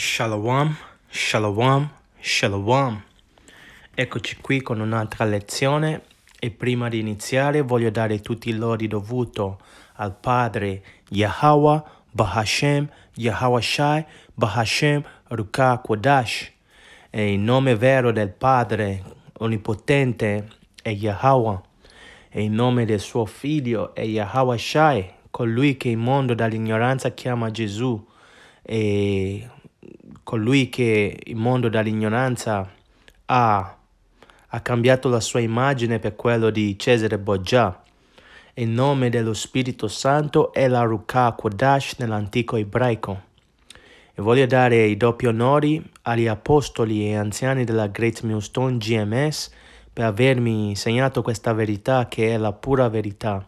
Shalom, shalom, shalom. Eccoci qui con un'altra lezione e prima di iniziare voglio dare tutti i lodi dovuto al Padre Yahweh, Bahashem, Yahweh Shai, Bahashem, Ruka Kodash. E il nome vero del Padre Onnipotente è Yahweh e il nome del suo figlio è Yahweh Shai, colui che il mondo dall'ignoranza chiama Gesù e colui che il mondo dall'ignoranza ha, ha cambiato la sua immagine per quello di Cesare Boggia. Il nome dello Spirito Santo è la Ruka Kodash nell'antico ebraico. E voglio dare i doppi onori agli apostoli e anziani della Great Millstone GMS per avermi insegnato questa verità che è la pura verità.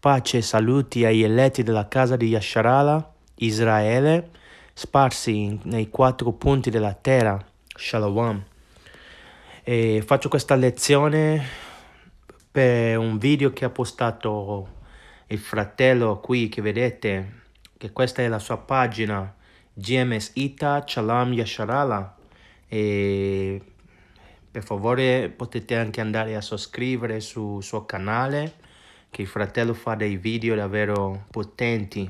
Pace e saluti agli eletti della casa di Yasharala, Israele, sparsi nei quattro punti della terra. Shalom. E faccio questa lezione per un video che ha postato il fratello qui che vedete, che questa è la sua pagina GMS Ita Chalam Yasharala. E per favore potete anche andare a sottoscrivere sul suo canale che il fratello fa dei video davvero potenti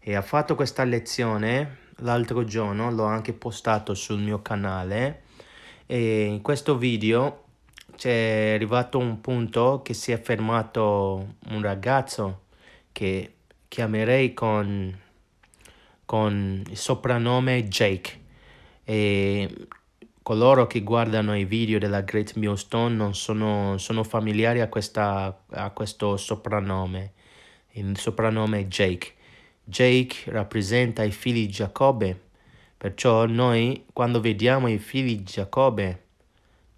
e ha fatto questa lezione l'altro giorno l'ho anche postato sul mio canale e in questo video c'è arrivato un punto che si è fermato un ragazzo che chiamerei con, con il soprannome Jake e coloro che guardano i video della Great Millstone non sono, sono familiari a, questa, a questo soprannome il soprannome Jake Jake rappresenta i figli di Giacobbe, perciò noi quando vediamo i figli di Giacobbe,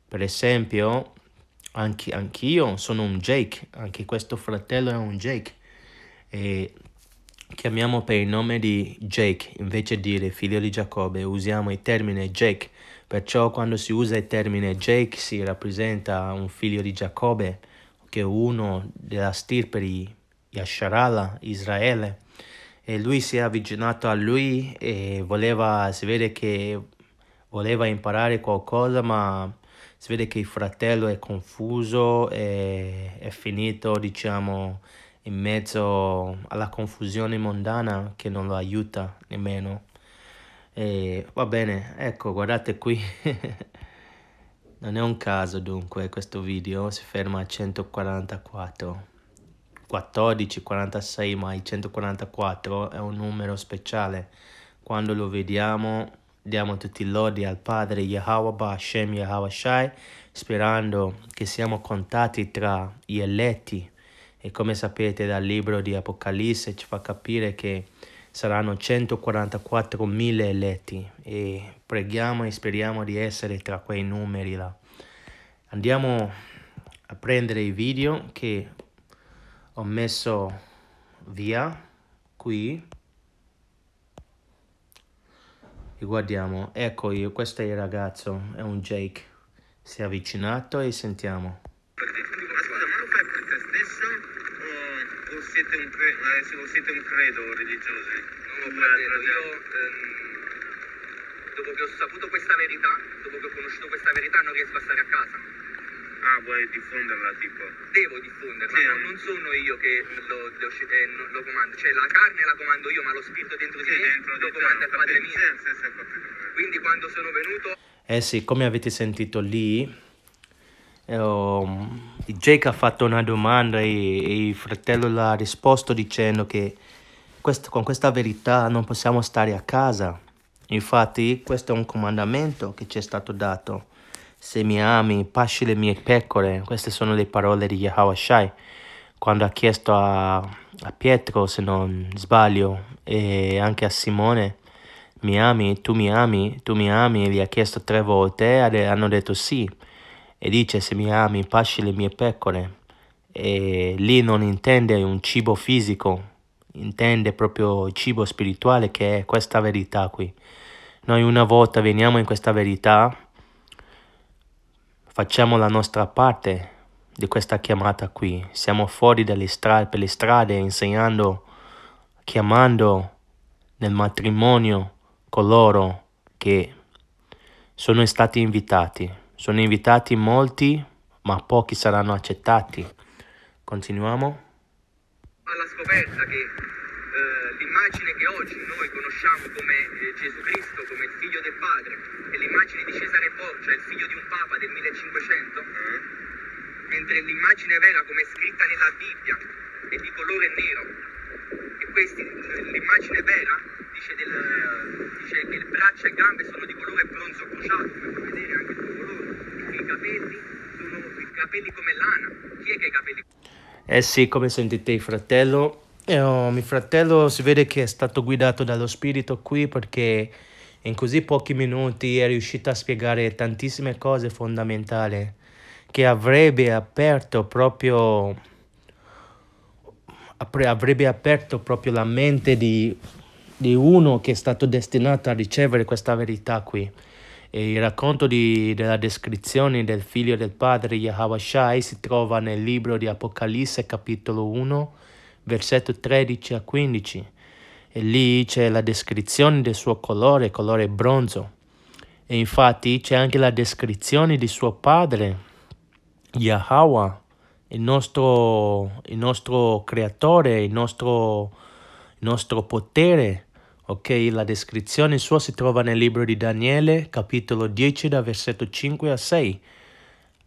per esempio, anche, anch'io sono un Jake, anche questo fratello è un Jake, e chiamiamo per il nome di Jake invece di dire figlio di Giacobbe, usiamo il termine Jake, perciò quando si usa il termine Jake si rappresenta un figlio di Giacobbe, che è uno della stirpe di Yasharala, Israele e lui si è avvicinato a lui e voleva, si vede che voleva imparare qualcosa ma si vede che il fratello è confuso e è finito diciamo in mezzo alla confusione mondana che non lo aiuta nemmeno e va bene ecco guardate qui non è un caso dunque questo video si ferma a 144 14, 46, ma il 144 è un numero speciale. Quando lo vediamo diamo tutti i lodi al Padre Yahweh Bashem Yahweh Shai, sperando che siamo contati tra gli eletti. E come sapete dal libro di Apocalisse ci fa capire che saranno 144.000 eletti e preghiamo e speriamo di essere tra quei numeri là. Andiamo a prendere i video che ho messo via qui e guardiamo ecco io questo è il ragazzo è un Jake si è avvicinato e sentiamo siete un, cre- eh, siete un credo religioso. No, eh. ehm, dopo che ho saputo questa verità, dopo che ho conosciuto questa verità, non riesco a stare a casa. Ah, vuoi diffonderla tipo? Devo diffonderla, sì, no, non sono io che lo, lo, eh, lo, comando, cioè la carne la comando io, ma lo spirito dentro di sì, me dentro lo comanda il padre mio. Sì, sì, Quindi quando sono venuto... Eh sì, come avete sentito lì, um, Jake ha fatto una domanda e, e il fratello l'ha risposto dicendo che quest- con questa verità non possiamo stare a casa. Infatti questo è un comandamento che ci è stato dato se mi ami, pasci le mie pecore. Queste sono le parole di Yahweh Shai quando ha chiesto a, a, Pietro, se non sbaglio, e anche a Simone, mi ami, tu mi ami, tu mi ami, gli ha chiesto tre volte, hanno detto sì, e dice se mi ami, pasci le mie pecore. E lì non intende un cibo fisico, intende proprio il cibo spirituale che è questa verità qui. Noi una volta veniamo in questa verità, Facciamo la nostra parte di questa chiamata qui. Siamo fuori dalle strade, per le strade, insegnando, chiamando nel matrimonio coloro che sono stati invitati. Sono invitati molti, ma pochi saranno accettati. Continuiamo. Alla scoperta che eh, l'immagine che oggi noi conosciamo come eh, Gesù Cristo, come il figlio del padre, è l'immagine di Cesare Borgia, cioè il figlio di un papa del 1500, mentre l'immagine vera come è scritta nella Bibbia è di colore nero e questi, cioè, l'immagine vera dice, del, dice che braccia e gambe sono di colore bronzo crociato, come puoi vedere anche il tuo colore, i capelli sono i capelli come lana, chi è che ha i capelli? Eh sì, come sentite il fratello, eh, oh, mio fratello si vede che è stato guidato dallo spirito qui perché in così pochi minuti è riuscito a spiegare tantissime cose fondamentali che avrebbe aperto proprio avrebbe aperto proprio la mente di, di uno che è stato destinato a ricevere questa verità qui. E il racconto di, della descrizione del figlio del padre Shai si trova nel libro di Apocalisse capitolo 1 versetto 13 a 15 e lì c'è la descrizione del suo colore, colore bronzo. E infatti c'è anche la descrizione di suo padre, Yahweh, il nostro, il nostro creatore, il nostro, il nostro potere. Ok, la descrizione sua si trova nel libro di Daniele, capitolo 10, da versetto 5 a 6.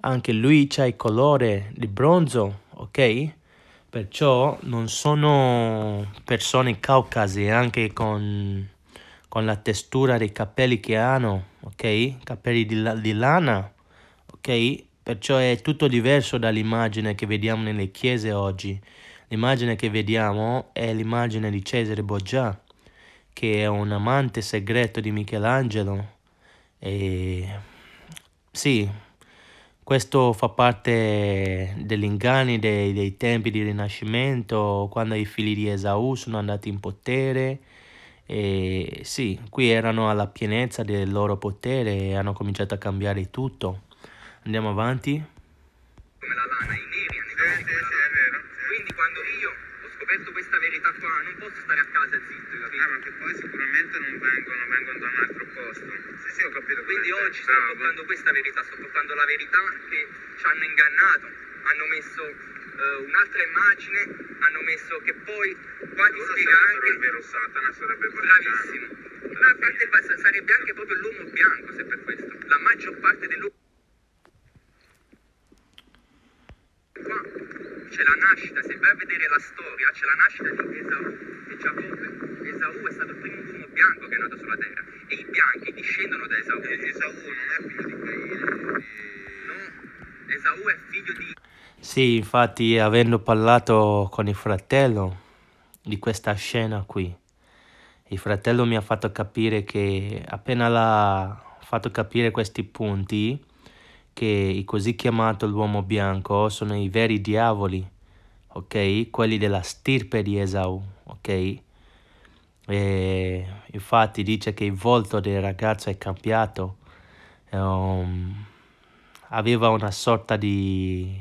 Anche lui c'è il colore di bronzo, ok? perciò non sono persone caucasi anche con, con la testura dei capelli che hanno, ok? Capelli di, di lana, ok? Perciò è tutto diverso dall'immagine che vediamo nelle chiese oggi. L'immagine che vediamo è l'immagine di Cesare Boggia, che è un amante segreto di Michelangelo. E sì, questo fa parte degli inganni dei, dei tempi di rinascimento, quando i figli di Esau sono andati in potere. E sì, qui erano alla pienezza del loro potere e hanno cominciato a cambiare tutto. Andiamo avanti. Come la lana in scoperto questa verità qua, non posso stare a casa zitto, capito? Ah, ma che poi sicuramente non vengono, vengono da un altro posto. Sì, sì, ho capito. Quindi oggi sto portando questa verità, sto portando la verità che ci hanno ingannato, hanno messo uh, un'altra immagine, hanno messo che poi qua ti spiega anche... il vero Satana sarebbe Bravissimo. Ma a parte sarebbe anche proprio l'uomo bianco, se per questo. La maggior parte dell'uomo... Qua c'è la nascita, se vai a vedere la storia, c'è la nascita di Esau e Giacobbe. Esau è stato il primo uomo bianco che è nato sulla terra e i bianchi discendono da Esau. Eh, Esau non è figlio di Caino. Eh. No, Esau è figlio di... Sì, infatti avendo parlato con il fratello di questa scena qui, il fratello mi ha fatto capire che appena l'ha fatto capire questi punti, che i così chiamato l'uomo bianco sono i veri diavoli, ok? Quelli della stirpe di Esau, ok? E infatti dice che il volto del ragazzo è cambiato, um, aveva una sorta di,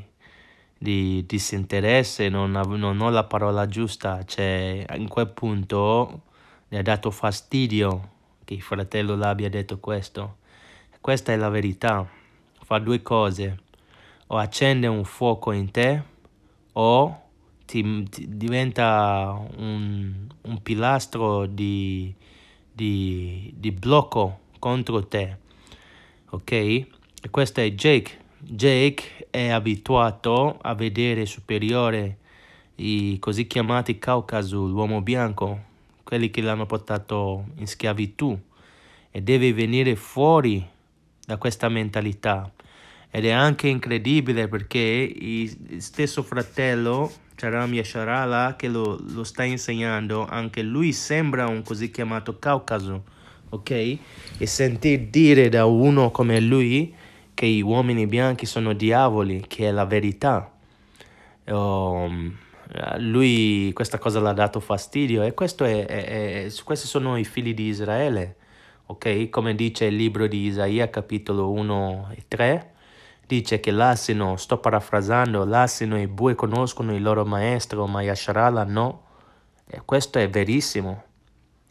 di disinteresse, non, non ho la parola giusta, cioè in quel punto gli ha dato fastidio che il fratello l'abbia detto questo. Questa è la verità fa due cose, o accende un fuoco in te o ti, ti diventa un, un pilastro di, di, di, blocco contro te. Ok? E questo è Jake. Jake è abituato a vedere superiore i così chiamati Caucaso, l'uomo bianco, quelli che l'hanno portato in schiavitù e deve venire fuori da questa mentalità ed è anche incredibile perché il stesso fratello Charam Asharala, che lo, lo, sta insegnando anche lui sembra un così chiamato Caucaso ok e sentir dire da uno come lui che gli uomini bianchi sono diavoli che è la verità um, lui questa cosa l'ha dato fastidio e questo è, è, è, questi sono i figli di Israele ok come dice il libro di Isaia capitolo 1 e 3 Dice che l'assino, sto parafrasando, l'assino e i bue conoscono il loro maestro, ma Yasharala no. E questo è verissimo.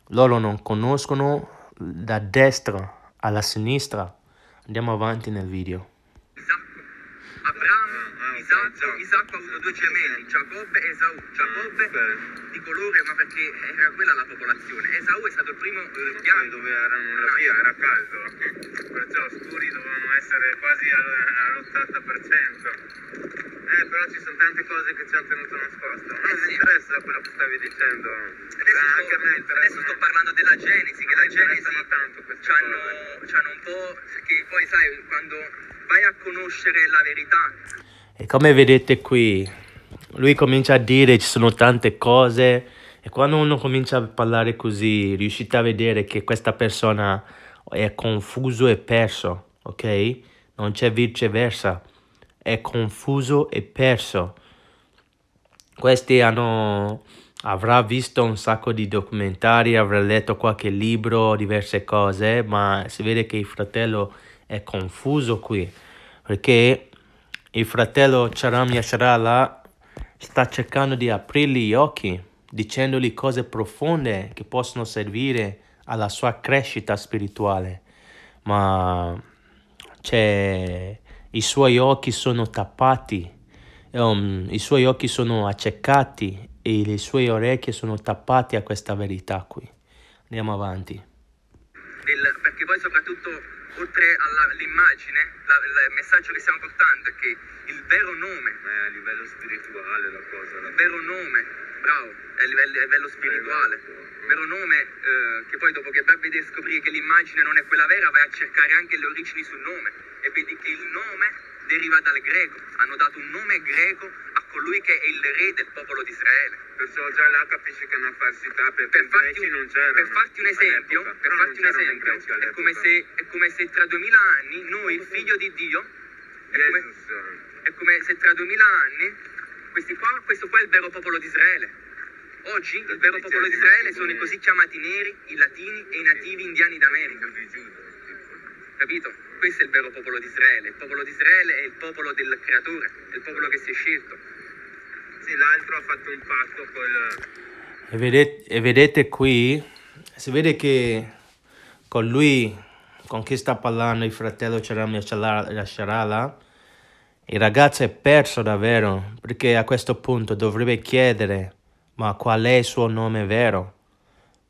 Loro non conoscono da destra alla sinistra. Andiamo avanti nel video. Esatto. Abramo. Esatto, Isacco ha due gemelli, Giacobbe e Esaù. Giacobbe eh, di colore, ma perché era quella la popolazione. Esau è stato il primo eh, bianco. Dove erano la via, era caldo, perciò scuri dovevano essere quasi all'80%. Eh, però ci sono tante cose che ci hanno tenuto nascosto. Non eh, mi sì. interessa quello che stavi dicendo. Adesso, ah, sto, adesso adesso sto parlando della Genesi, che la Genesi ci hanno, hanno un po'... Perché poi sai, quando vai a conoscere la verità e come vedete qui, lui comincia a dire ci sono tante cose e quando uno comincia a parlare così riuscite a vedere che questa persona è confuso e perso, ok? Non c'è viceversa, è confuso e perso. Questi hanno, avrà visto un sacco di documentari, avrà letto qualche libro, diverse cose, ma si vede che il fratello è confuso qui, perché il fratello Charam Yasharala sta cercando di aprirgli gli occhi, dicendogli cose profonde che possono servire alla sua crescita spirituale, ma cioè, i suoi occhi sono tappati, um, i suoi occhi sono accecati e le sue orecchie sono tappate a questa verità qui. Andiamo avanti oltre all'immagine, il messaggio che stiamo portando è che il vero nome... è a livello spirituale la cosa. La il vero nome, bravo, è a livello, a livello spirituale. Il eh, vero nome eh, che poi dopo che vai a vedere scoprire che l'immagine non è quella vera, vai a cercare anche le origini sul nome e vedi che il nome deriva dal greco. Hanno dato un nome greco a colui che è il re del popolo di Israele perciò già là che è una falsità perché per farti, un, non c'erano per farti un esempio, per farti un esempio è, come se, è come se tra duemila anni noi il figlio di Dio è come, è come se tra duemila anni questi qua, questo qua è il vero popolo di Israele Oggi il vero popolo di Israele sono i così chiamati neri, i latini e i nativi indiani d'America. Capito? Questo è il vero popolo di Israele. Il popolo di Israele è il popolo del creatore, è il popolo che si è scelto ragazzi l'altro ha fatto un patto col... E vedete, e vedete qui, si vede che con lui, con chi sta parlando il fratello Ceramia Sharala, il ragazzo è perso davvero, perché a questo punto dovrebbe chiedere ma qual è il suo nome vero?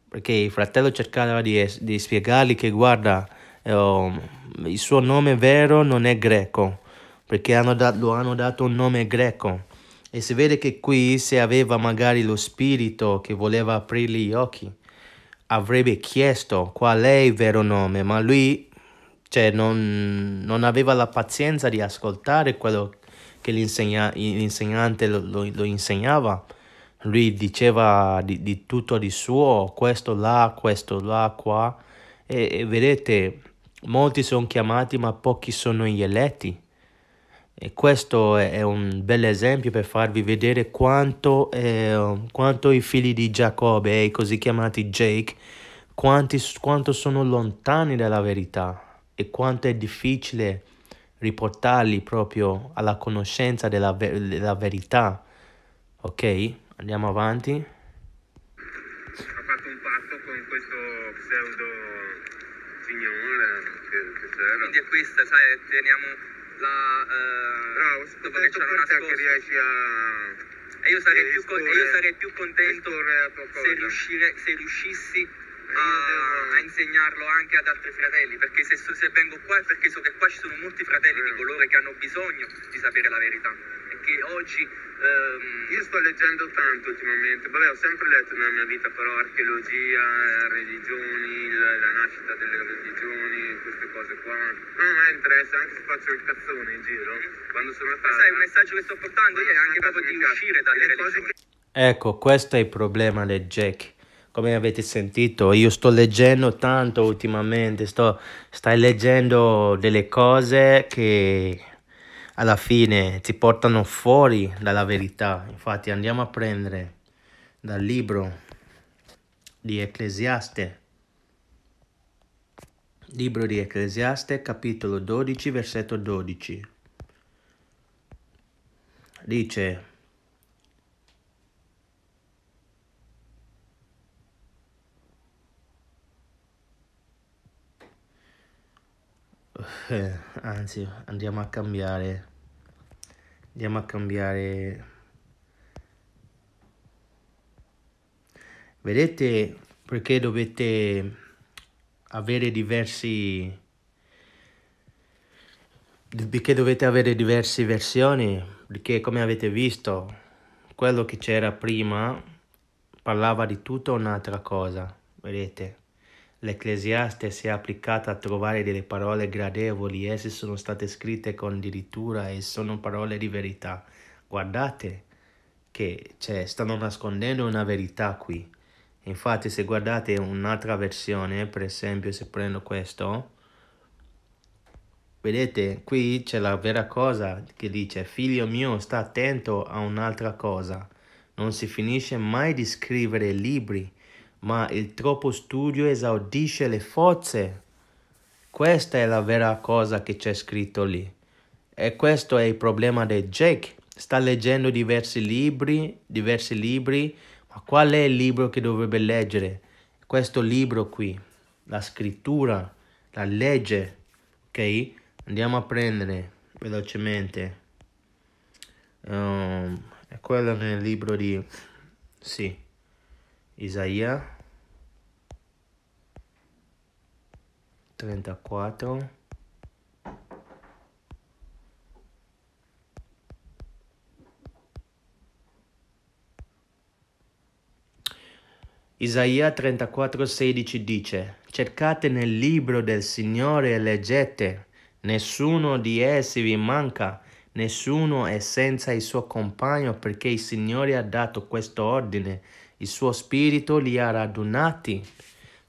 Perché il fratello cercava di, di spiegargli che guarda, eh, il suo nome vero non è greco, perché hanno da, lo hanno dato un nome greco. E si vede che qui, se aveva magari lo spirito che voleva aprirgli gli occhi, avrebbe chiesto qual è il vero nome, ma lui cioè, non, non aveva la pazienza di ascoltare quello che l'insegna, l'insegnante lo, lo, lo, insegnava. Lui diceva di, di, tutto di suo, questo là, questo là, qua. e, e vedete, molti sono chiamati ma pochi sono gli eletti. E questo è un bel esempio per farvi vedere quanto, eh, quanto i figli di Giacobbe, eh, i così chiamati Jake, quanti, quanto sono lontani dalla verità e quanto è difficile riportarli proprio alla conoscenza della, ver- della verità. Ok? Andiamo avanti. Ho fatto un patto con questo pseudo signore che, che c'era. Quindi è questa, sai, teniamo la... Eh, Bravo, sono contento per te che riesci a... E io sarei, più, con, io sarei più contento se, riuscire, se riuscissi a, a, insegnarlo anche ad altri fratelli, perché se, se, vengo qua è perché so che qua ci sono molti fratelli di eh. colore che hanno bisogno di sapere la verità e che oggi ehm, io sto leggendo tanto ultimamente, vabbè ho sempre letto nella mia vita però archeologia, eh, religioni, la nascita delle religioni, queste cose qua. Non mi me interessa anche se faccio il cazzone in giro, quando sono a casa. sai, il messaggio che sto portando io è anche proprio di uscire dalle religioni. Che... Ecco, questo è il problema del Jack come avete sentito, io sto leggendo tanto ultimamente, sto, stai leggendo delle cose che alla fine ti portano fuori dalla verità. Infatti andiamo a prendere dal libro di Ecclesiaste, libro di Ecclesiaste capitolo 12 versetto 12. Dice, eh, anzi andiamo a cambiare andiamo a cambiare vedete perché dovete avere diversi perché dovete avere diverse versioni perché come avete visto quello che c'era prima parlava di tutta un'altra cosa vedete L'Ecclesiaste si è applicata a trovare delle parole gradevoli, esse sono state scritte con dirittura e sono parole di verità. Guardate che cioè, stanno nascondendo una verità qui. Infatti se guardate un'altra versione, per esempio se prendo questo, vedete qui c'è la vera cosa che dice figlio mio sta attento a un'altra cosa. Non si finisce mai di scrivere libri ma il troppo studio esaudisce le forze. Questa è la vera cosa che c'è scritto lì. E questo è il problema di Jake. Sta leggendo diversi libri, diversi libri, ma qual è il libro che dovrebbe leggere? Questo libro qui, la scrittura, la legge. Ok? Andiamo a prendere velocemente. Um, è quello nel libro di... Sì. Isaia 34 Isaia 34:16 dice: Cercate nel libro del Signore e leggete, nessuno di essi vi manca, nessuno è senza il suo compagno, perché il Signore ha dato questo ordine il suo spirito li ha radunati.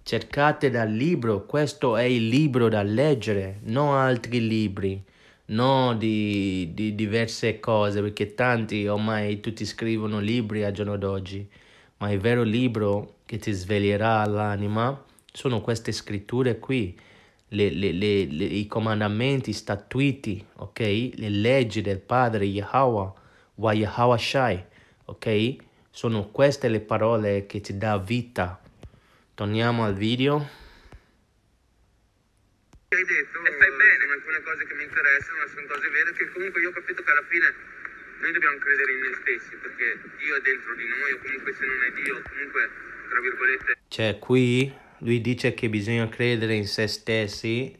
Cercate dal libro, questo è il libro da leggere, non altri libri, non di, di diverse cose, perché tanti ormai tutti scrivono libri al giorno d'oggi, ma il vero libro che ti sveglierà l'anima sono queste scritture qui, le, le, le, i comandamenti, i statuiti, ok? Le leggi del Padre Yahweh, wa Yahweh Shai, ok? Sono queste le parole che ci dà vita. Torniamo al video. Hai detto, e fai bene, sono alcune cose che mi interessano, sono cose vere che comunque io ho capito che alla fine noi dobbiamo credere in noi stessi, perché Dio è dentro di noi, o comunque se non è Dio, comunque, tra virgolette... Cioè, qui lui dice che bisogna credere in se stessi,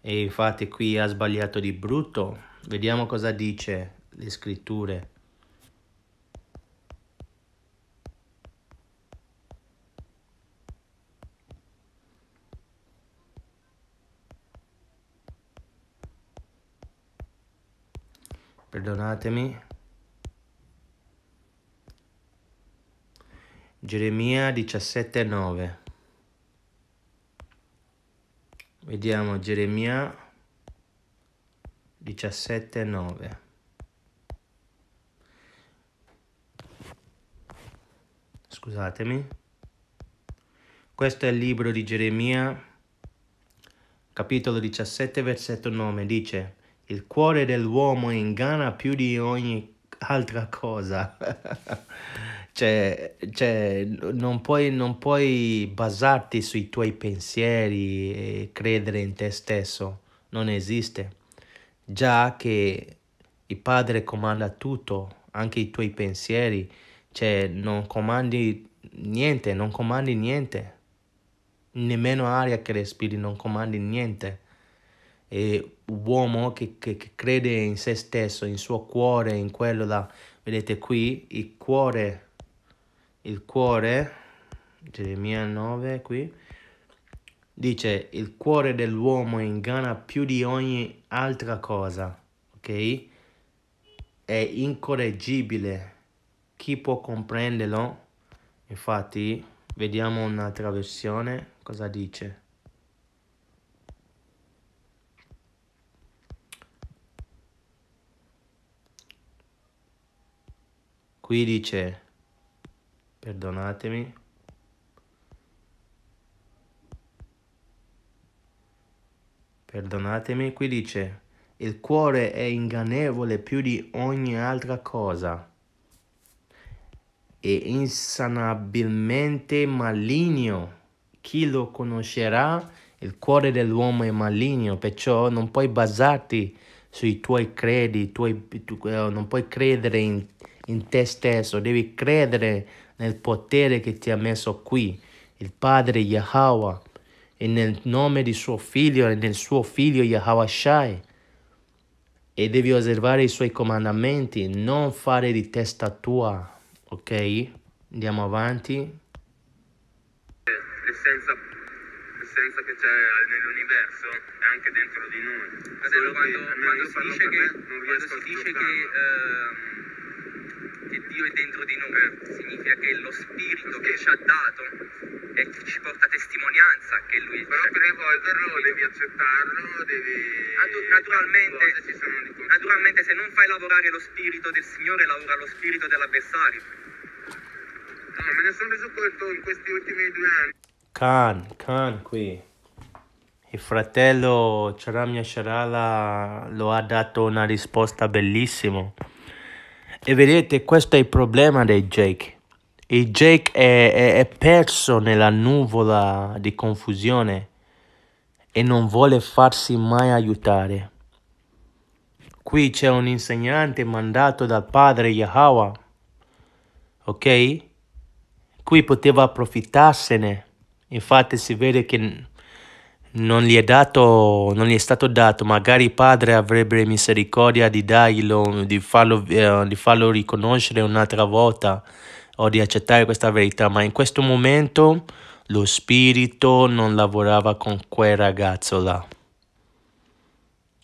e infatti qui ha sbagliato di brutto. Vediamo cosa dice le scritture. perdonatemi. Geremia 17:9. Vediamo Geremia 17:9. Scusatemi. Questo è il libro di Geremia capitolo 17 versetto 9 dice il cuore dell'uomo inganna più di ogni altra cosa. cioè, cioè non, puoi, non puoi basarti sui tuoi pensieri e credere in te stesso. Non esiste. Già che il Padre comanda tutto, anche i tuoi pensieri. Cioè, non comandi niente, non comandi niente. Nemmeno aria che respiri, non comandi niente e uomo che, che, che, crede in se stesso, in suo cuore, in quello da... Vedete qui, il cuore, il cuore, Geremia 9 qui, dice il cuore dell'uomo inganna più di ogni altra cosa, ok? È incorreggibile, chi può comprenderlo? Infatti, vediamo un'altra versione, cosa dice? qui dice perdonatemi perdonatemi qui dice il cuore è ingannevole più di ogni altra cosa e insanabilmente maligno chi lo conoscerà il cuore dell'uomo è maligno perciò non puoi basarti sui tuoi credi tuoi, tu, eh, non puoi credere in in te stesso, devi credere nel potere che ti ha messo qui, il Padre Yahweh, e nel nome di suo figlio e nel suo figlio Yahweh Shai. E devi osservare i suoi comandamenti, non fare di testa tua, ok? Andiamo avanti. Eh, l'essenza, l'essenza che c'è nell'universo è anche dentro di noi. Quando, quando, si dice che, quando si dice che... Dio è dentro di noi, significa che lo spirito che ci ha dato e che ci porta testimonianza che lui Però per evolverlo devi accettarlo, devi... Naturalmente, naturalmente se non fai lavorare lo spirito del Signore, lavora lo spirito dell'avversario. No, me ne sono reso conto in questi ultimi due anni. Khan, Khan qui. Il fratello Charamya Sharala lo ha dato una risposta bellissima. E vedete, questo è il problema di Jake. E Jake è, è, è perso nella nuvola di confusione e non vuole farsi mai aiutare. Qui c'è un insegnante mandato dal padre Yahweh, ok? Qui poteva approfittarsene. Infatti si vede che non gli, è dato, non gli è stato dato, magari il padre avrebbe misericordia di darglielo, di farlo, eh, di farlo riconoscere un'altra volta o di accettare questa verità, ma in questo momento lo spirito non lavorava con quel ragazzo là.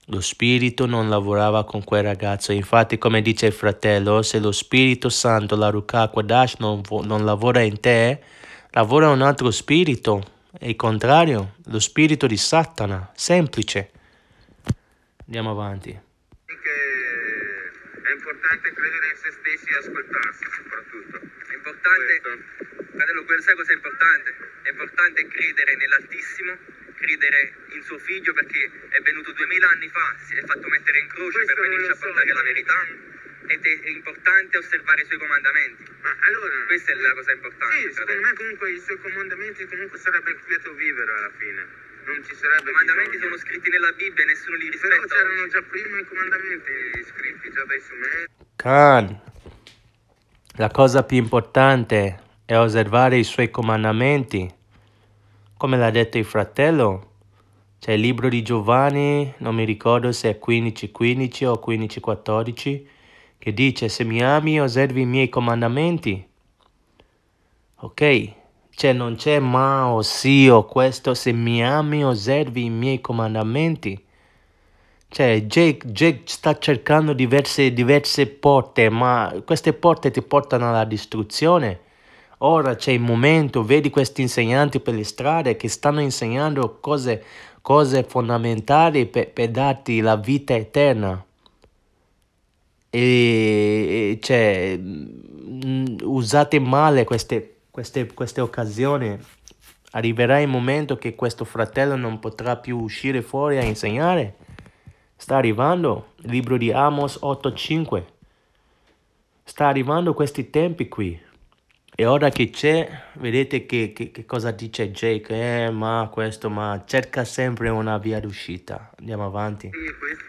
Lo spirito non lavorava con quel ragazzo, infatti come dice il fratello, se lo Spirito Santo, la Ruka Kodash, non, non lavora in te, lavora un altro spirito è il contrario, lo spirito di Satana, semplice. Andiamo avanti. Che è importante credere in se stessi e ascoltarsi soprattutto. È importante, fratello, sai cosa è importante? È importante credere nell'Altissimo, credere in suo figlio perché è venuto duemila anni fa, si è fatto mettere in croce Questo per venirci a portare la verità ed è importante osservare i suoi comandamenti. Ma allora... Questa è la cosa importante. Sì, secondo me comunque i suoi comandamenti comunque sarebbe lieto vivere alla fine. Non ci sarebbe I comandamenti bisogno. sono scritti nella Bibbia e nessuno li rispetta. Però c'erano già prima i comandamenti scritti già dai Sumeri. Khan, la cosa più importante è osservare i suoi comandamenti. Come l'ha detto il fratello, c'è il libro di Giovanni, non mi ricordo se è 15-15 o 15-14, che dice se mi ami osservi i miei comandamenti. Ok? Cioè non c'è ma o sì o questo, se mi ami osservi i miei comandamenti. Cioè Jake, Jake sta cercando diverse, diverse porte, ma queste porte ti portano alla distruzione. Ora c'è il momento, vedi questi insegnanti per le strade che stanno insegnando cose, cose fondamentali per, per darti la vita eterna e cioè, mm, usate male queste, queste, queste occasioni arriverà il momento che questo fratello non potrà più uscire fuori a insegnare sta arrivando libro di Amos 8.5 sta arrivando questi tempi qui e ora che c'è, vedete che, che, che cosa dice Jake, eh, ma questo, ma cerca sempre una via d'uscita. Andiamo avanti. Sì,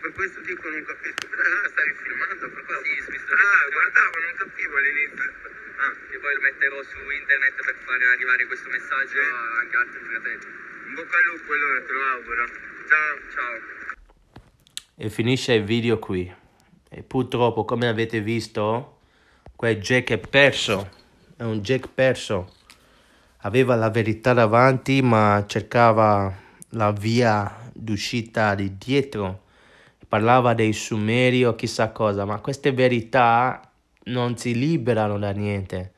per questo dico non capisco, ah, eh, stavi filmando? Per Sì, mi stavi ah, guardavo, non capivo all'inizio. Ah, che poi lo metterò su internet per far arrivare questo messaggio ah, anche altri fratelli. In bocca al lupo allora, te lo auguro. Ciao, ciao e finisce il video qui. E purtroppo, come avete visto, quel Jake è perso è un Jack perso. Aveva la verità davanti ma cercava la via d'uscita di dietro. Parlava dei sumeri o chissà cosa, ma queste verità non ti liberano da niente,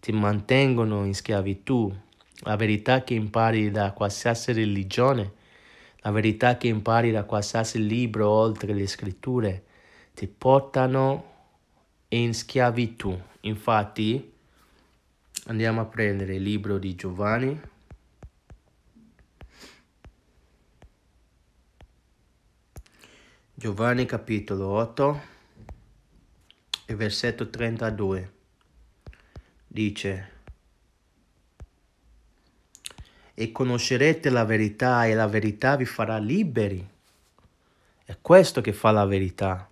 ti mantengono in schiavitù. La verità che impari da qualsiasi religione, la verità che impari da qualsiasi libro oltre le scritture, ti portano in schiavitù. Infatti, Andiamo a prendere il libro di Giovanni. Giovanni capitolo 8 e versetto 32 dice e conoscerete la verità e la verità vi farà liberi. È questo che fa la verità.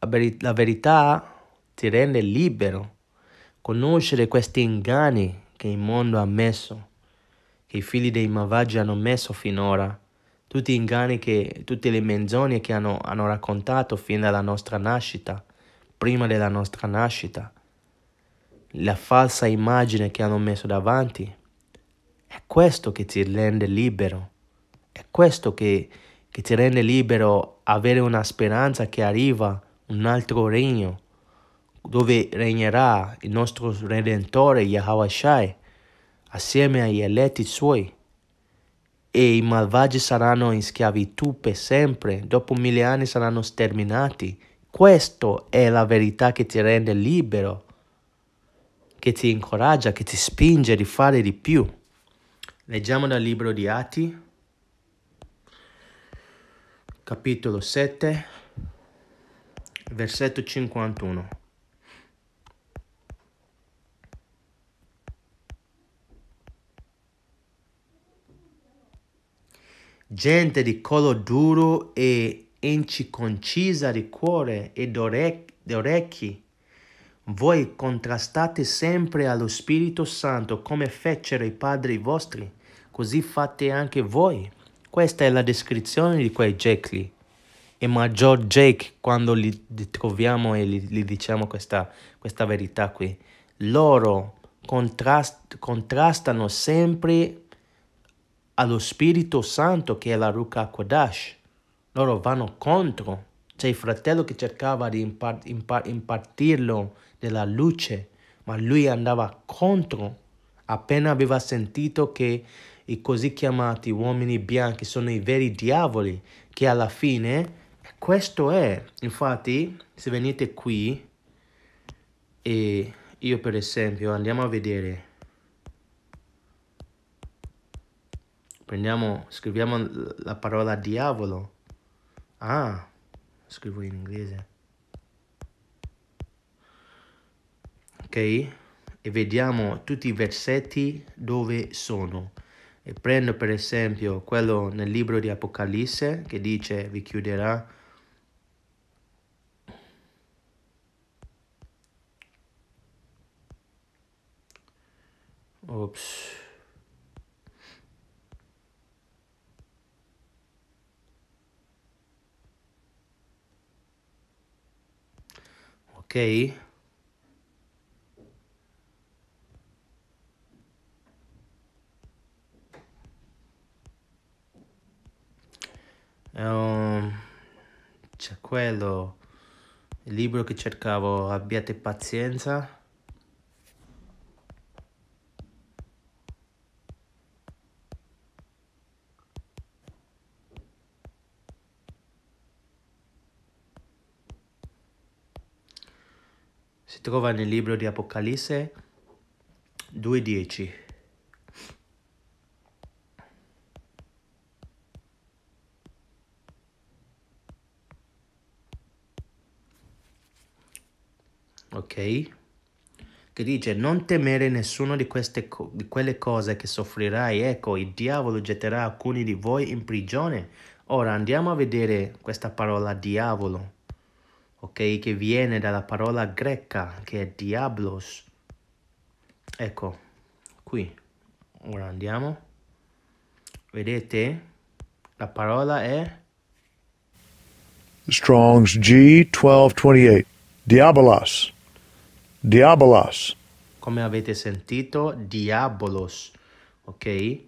La, la verità ti rende libero conoscere questi inganni che il mondo ha messo, che i figli dei malvagi hanno messo finora, tutti gli inganni che, tutte le menzogne che hanno, hanno raccontato fin dalla nostra nascita, prima della nostra nascita, la falsa immagine che hanno messo davanti. È questo che ti rende libero, è questo che, che ti rende libero avere una speranza che arriva un altro regno dove regnerà il nostro Redentore Yahweh Shai, assieme agli eletti suoi. E i malvagi saranno in schiavitù per sempre, dopo mille anni saranno sterminati. Questa è la verità che ti rende libero, che ti incoraggia, che ti spinge a fare di più. Leggiamo dal libro di Atti, capitolo 7, versetto 51. gente di collo duro e incirconcisa di cuore e d'orec- d'orecchi. Voi contrastate sempre allo Spirito Santo come fecero i padri vostri, così fate anche voi. Questa è la descrizione di quei Jekyll e maggior Jake quando li, troviamo e gli diciamo questa, questa verità qui. Loro contrast- contrastano sempre allo Spirito Santo che è la Ruka Kodash. Loro vanno contro. C'è il fratello che cercava di impar- impar- impartirlo della luce, ma lui andava contro. Appena aveva sentito che i così chiamati uomini bianchi sono i veri diavoli, che alla fine questo è. Infatti, se venite qui e io per esempio andiamo a vedere Prendiamo, scriviamo la parola diavolo. Ah, scrivo in inglese. Ok? E vediamo tutti i versetti dove sono. E prendo per esempio quello nel libro di Apocalisse che dice vi chiuderà Ops. ok? Um, c'è quello, il libro che cercavo, abbiate pazienza. si trova nel libro di Apocalisse 2.10. Ok? Che dice, non temere nessuna di, queste co- di quelle cose che soffrirai, ecco, il diavolo getterà alcuni di voi in prigione. Ora andiamo a vedere questa parola diavolo ok? Che viene dalla parola greca che è diablos. Ecco, qui, ora andiamo. Vedete, la parola è... Strong's G 1228, diabolos, diabolos. Come avete sentito, diabolos, ok?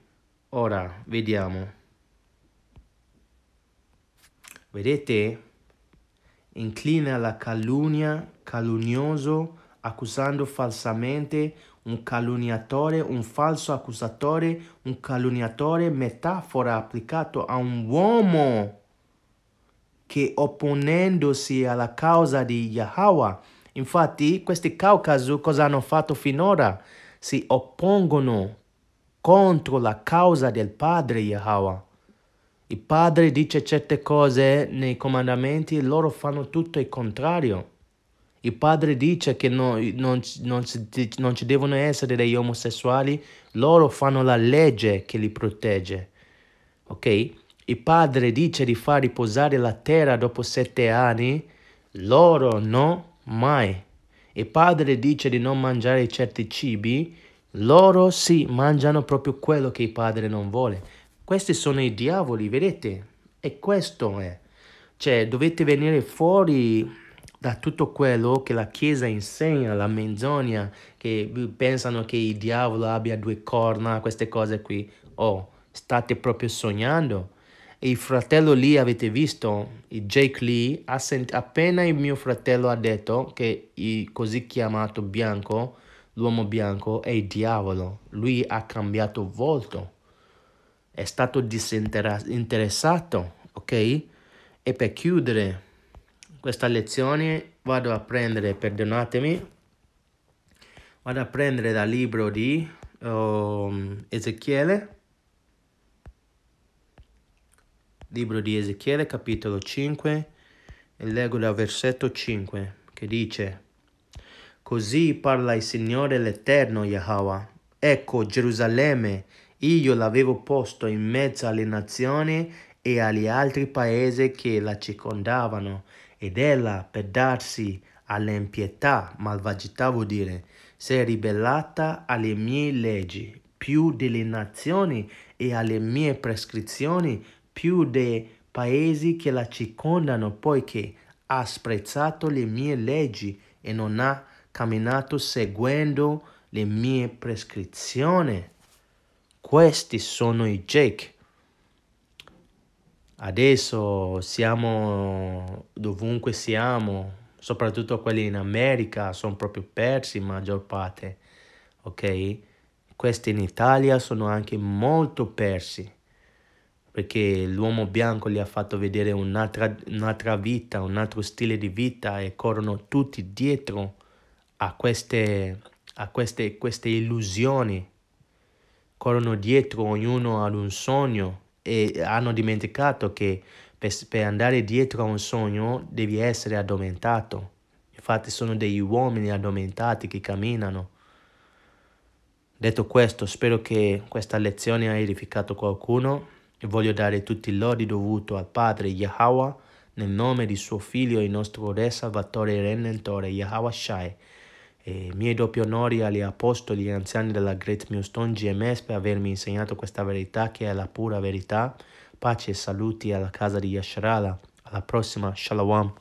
Ora, vediamo. Vedete, incline alla calunnia, calunnioso, accusando falsamente, un calunniatore, un falso accusatore, un calunniatore, metafora applicato a un uomo che opponendosi alla causa di Yahweh. Infatti questi Caucaso cosa hanno fatto finora? Si oppongono contro la causa del Padre Yahweh. Il padre dice certe cose nei comandamenti, loro fanno tutto il contrario. Il padre dice che no, non, non, non ci devono essere degli omosessuali, loro fanno la legge che li protegge. Ok? Il padre dice di far riposare la terra dopo sette anni, loro no, mai. Il padre dice di non mangiare certi cibi, loro sì, mangiano proprio quello che il padre non vuole. Questi sono i diavoli, vedete? E questo è. Cioè, dovete venire fuori da tutto quello che la Chiesa insegna, la menzogna, che pensano che il diavolo abbia due corna, queste cose qui. Oh, state proprio sognando. E il fratello lì, avete visto, il Jake lì, appena il mio fratello ha detto che il così chiamato bianco, l'uomo bianco, è il diavolo, lui ha cambiato volto è stato disinteressato, ok? E per chiudere questa lezione vado a prendere, perdonatemi, vado a prendere dal libro di um, Ezechiele, libro di Ezechiele capitolo 5 e leggo dal versetto 5 che dice Così parla il Signore l'Eterno Yahweh, ecco Gerusalemme io l'avevo posto in mezzo alle nazioni e agli altri paesi che la circondavano, ed ella, per darsi all'impietà, malvagità vuol dire, si è ribellata alle mie leggi più delle nazioni e alle mie prescrizioni più dei paesi che la circondano, poiché ha sprezzato le mie leggi e non ha camminato seguendo le mie prescrizioni. Questi sono i Jake. Adesso siamo dovunque siamo, soprattutto quelli in America, sono proprio persi in maggior parte, ok? Questi in Italia sono anche molto persi, perché l'uomo bianco gli ha fatto vedere un'altra, un'altra vita, un altro stile di vita e corrono tutti dietro a queste, a queste, queste illusioni corrono dietro ognuno ad un sogno e hanno dimenticato che per, per andare dietro a un sogno devi essere addormentato. Infatti sono degli uomini addormentati che camminano. Detto questo, spero che questa lezione ha edificato qualcuno e voglio dare tutti i lodi dovuti al Padre Yahweh nel nome di suo Figlio il nostro Re Salvatore e Redentore Yahweh Shai. I miei doppi onori agli apostoli e anziani della Great Millstone GMS per avermi insegnato questa verità che è la pura verità. Pace e saluti alla casa di Yasharala. Alla prossima, Shalom.